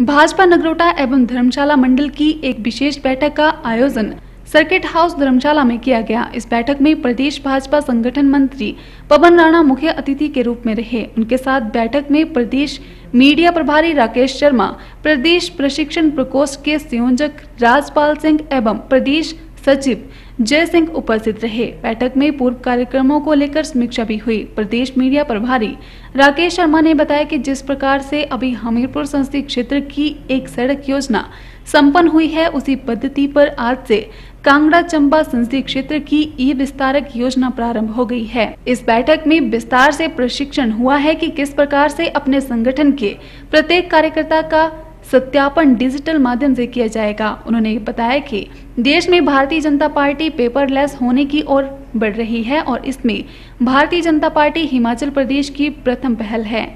भाजपा नगरोटा एवं धर्मशाला मंडल की एक विशेष बैठक का आयोजन सर्किट हाउस धर्मशाला में किया गया इस बैठक में प्रदेश भाजपा संगठन मंत्री पवन राणा मुख्य अतिथि के रूप में रहे उनके साथ बैठक में प्रदेश मीडिया प्रभारी राकेश शर्मा प्रदेश प्रशिक्षण प्रकोष्ठ के संयोजक राजपाल सिंह एवं प्रदेश सचिव जय सिंह उपस्थित रहे बैठक में पूर्व कार्यक्रमों को लेकर समीक्षा भी हुई प्रदेश मीडिया प्रभारी राकेश शर्मा ने बताया कि जिस प्रकार से अभी हमीरपुर संसदीय क्षेत्र की एक सड़क योजना संपन्न हुई है उसी पद्धति पर आज से कांगड़ा चंबा संसदीय क्षेत्र की ई विस्तारक योजना प्रारंभ हो गई है इस बैठक में विस्तार से प्रशिक्षण हुआ है कि किस प्रकार से अपने संगठन के प्रत्येक कार्यकर्ता का सत्यापन डिजिटल माध्यम से किया जाएगा उन्होंने बताया कि देश में भारतीय जनता पार्टी पेपरलेस होने की ओर बढ़ रही है और इसमें भारतीय जनता पार्टी हिमाचल प्रदेश की प्रथम पहल है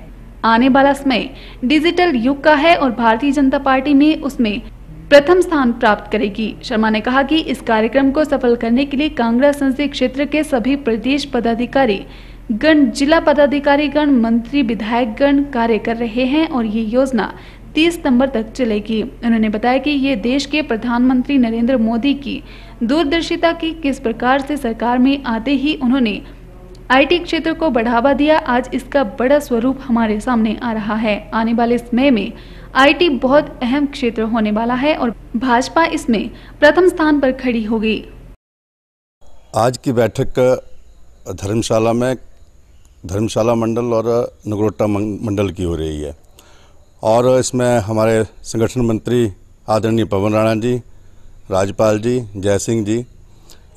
आने वाला समय डिजिटल युग का है और भारतीय जनता पार्टी में उसमें प्रथम स्थान प्राप्त करेगी शर्मा ने कहा कि इस कार्यक्रम को सफल करने के लिए कांगड़ा संसदीय क्षेत्र के सभी प्रदेश पदाधिकारी गण जिला पदाधिकारी गण मंत्री विधायक गण कार्य कर रहे हैं और ये योजना 30 सितंबर तक चलेगी उन्होंने बताया कि ये देश के प्रधानमंत्री नरेंद्र मोदी की दूरदर्शिता की किस प्रकार से सरकार में आते ही उन्होंने आईटी क्षेत्र को बढ़ावा दिया आज इसका बड़ा स्वरूप हमारे सामने आ रहा है आने वाले समय में आईटी बहुत अहम क्षेत्र होने वाला है और भाजपा इसमें प्रथम स्थान पर खड़ी होगी आज की बैठक धर्मशाला में धर्मशाला मंडल और नगरोटा मंडल की हो रही है और इसमें हमारे संगठन मंत्री आदरणीय पवन राणा जी राजपाल जी जय सिंह जी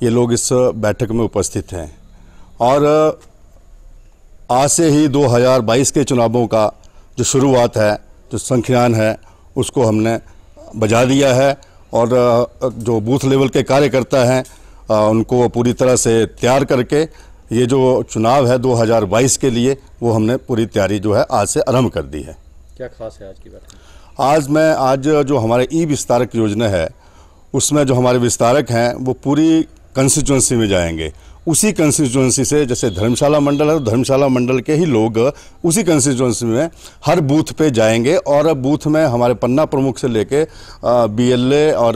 ये लोग इस बैठक में उपस्थित हैं और आज से ही 2022 के चुनावों का जो शुरुआत है जो संख्यान है उसको हमने बजा दिया है और जो बूथ लेवल के कार्यकर्ता हैं उनको पूरी तरह से तैयार करके ये जो चुनाव है 2022 के लिए वो हमने पूरी तैयारी जो है आज से आरम्भ कर दी है क्या खास है आज की बैठक आज मैं आज जो हमारे ई विस्तारक योजना है उसमें जो हमारे विस्तारक हैं वो पूरी कंस्टिट्यूंसी में जाएंगे उसी कंस्टिट्युएंसी से जैसे धर्मशाला मंडल है तो धर्मशाला मंडल के ही लोग उसी कंस्टिट्युएंसी में हर बूथ पे जाएंगे और बूथ में हमारे पन्ना प्रमुख से लेके बीएलए और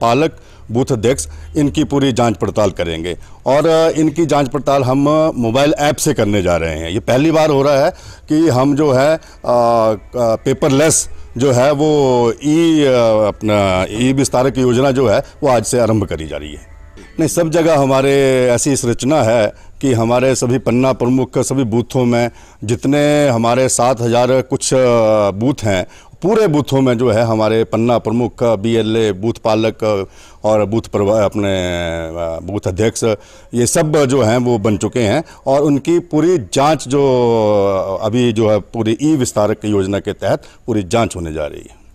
पालक बूथ अध्यक्ष इनकी पूरी जांच पड़ताल करेंगे और इनकी जांच पड़ताल हम मोबाइल ऐप से करने जा रहे हैं ये पहली बार हो रहा है कि हम जो है पेपरलेस जो है वो ई अपना ई विस्तारक योजना जो है वो आज से आरंभ करी जा रही है नहीं सब जगह हमारे ऐसी संरचना है कि हमारे सभी पन्ना प्रमुख सभी बूथों में जितने हमारे सात हज़ार कुछ बूथ हैं पूरे बूथों में जो है हमारे पन्ना प्रमुख एल बीएलए बूथ पालक और बूथ प्रवा अपने बूथ अध्यक्ष ये सब जो हैं वो बन चुके हैं और उनकी पूरी जांच जो अभी जो है पूरी ई विस्तारक योजना के तहत पूरी जांच होने जा रही है